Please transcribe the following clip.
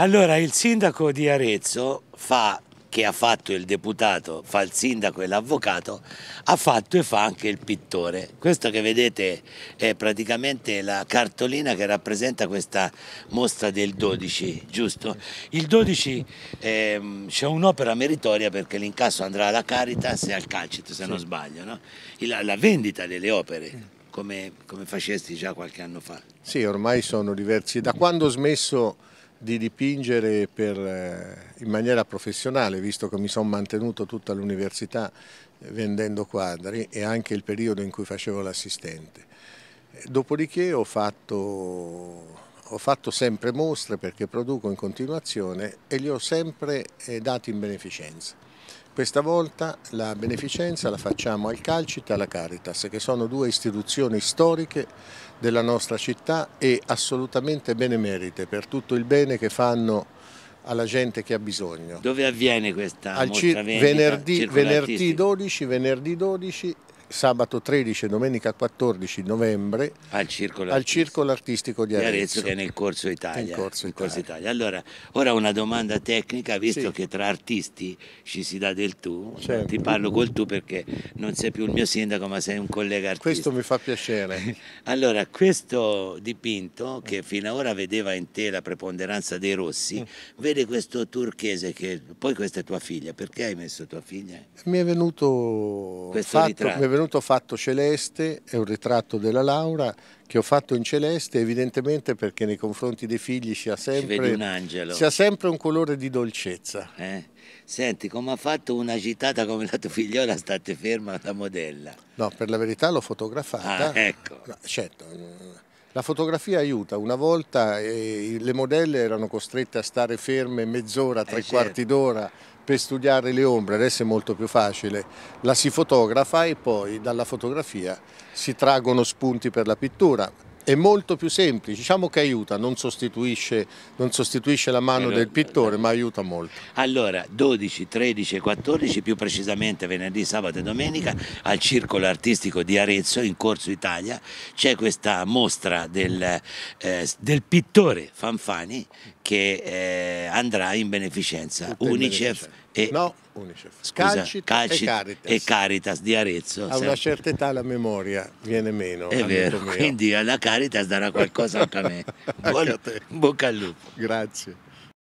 Allora il sindaco di Arezzo fa che ha fatto il deputato, fa il sindaco e l'avvocato, ha fatto e fa anche il pittore. Questo che vedete è praticamente la cartolina che rappresenta questa mostra del 12, giusto? Il 12 ehm, c'è un'opera meritoria perché l'incasso andrà alla Caritas e al Calcit, se sì. non sbaglio, no? la, la vendita delle opere. Come, come facesti già qualche anno fa? Sì, ormai sono diversi. Da quando ho smesso di dipingere per, eh, in maniera professionale, visto che mi sono mantenuto tutta l'università eh, vendendo quadri e anche il periodo in cui facevo l'assistente. Eh, dopodiché ho fatto, ho fatto, sempre mostre perché produco in continuazione e li ho sempre dati in beneficenza. Questa volta la beneficenza la facciamo al Calcit e alla Caritas, che sono due istituzioni storiche della nostra città e assolutamente benemerite per tutto il bene che fanno alla gente che ha bisogno. Dove avviene questa Al venerdì, venerdì 12, venerdì 12 sabato 13 e domenica 14 novembre al Circolo, al Circolo Artistico di Arezzo. di Arezzo. che è nel Corso Italia. Nel corso Italia. Corso Italia. Allora, ora una domanda tecnica, visto sì. che tra artisti ci si dà del tu, certo. ti parlo col tu perché non sei più il mio sindaco ma sei un collega artista. Questo mi fa piacere. allora, questo dipinto che fino ad ora vedeva in te la preponderanza dei rossi, mm. vede questo turchese che poi questa è tua figlia, perché hai messo tua figlia? Mi è venuto questo fatto, ritratto venuto fatto celeste, è un ritratto della Laura che ho fatto in celeste evidentemente perché nei confronti dei figli sia sempre, un, angelo. Sia sempre un, colore di dolcezza. Eh? Senti, come ha fatto una gitata come la tua figliola state ferma la modella? No, per la verità l'ho fotografata. Ah, ecco. No, certo, la fotografia aiuta, una volta eh, le modelle erano costrette a stare ferme mezz'ora, tre eh, certo. quarti d'ora per studiare le ombre, adesso è molto più facile, la si fotografa e poi dalla fotografia si traggono spunti per la pittura. È molto più semplice, diciamo che aiuta, non sostituisce, non sostituisce la mano eh, del pittore, eh. ma aiuta molto. Allora, 12, 13 e 14, più precisamente venerdì, sabato e domenica, al Circolo Artistico di Arezzo, in Corso Italia, c'è questa mostra del, eh, del pittore Fanfani che eh, andrà in beneficenza Tutte Unicef in beneficenza. e no, Unicef. Scusa, Calcit, Calcit e, Caritas. e, Caritas. di Arezzo. A sempre. una certa età la memoria viene meno. È vero, mio. quindi alla Caritas darà qualcosa anche a me. Buon, a bocca al lupo. Grazie.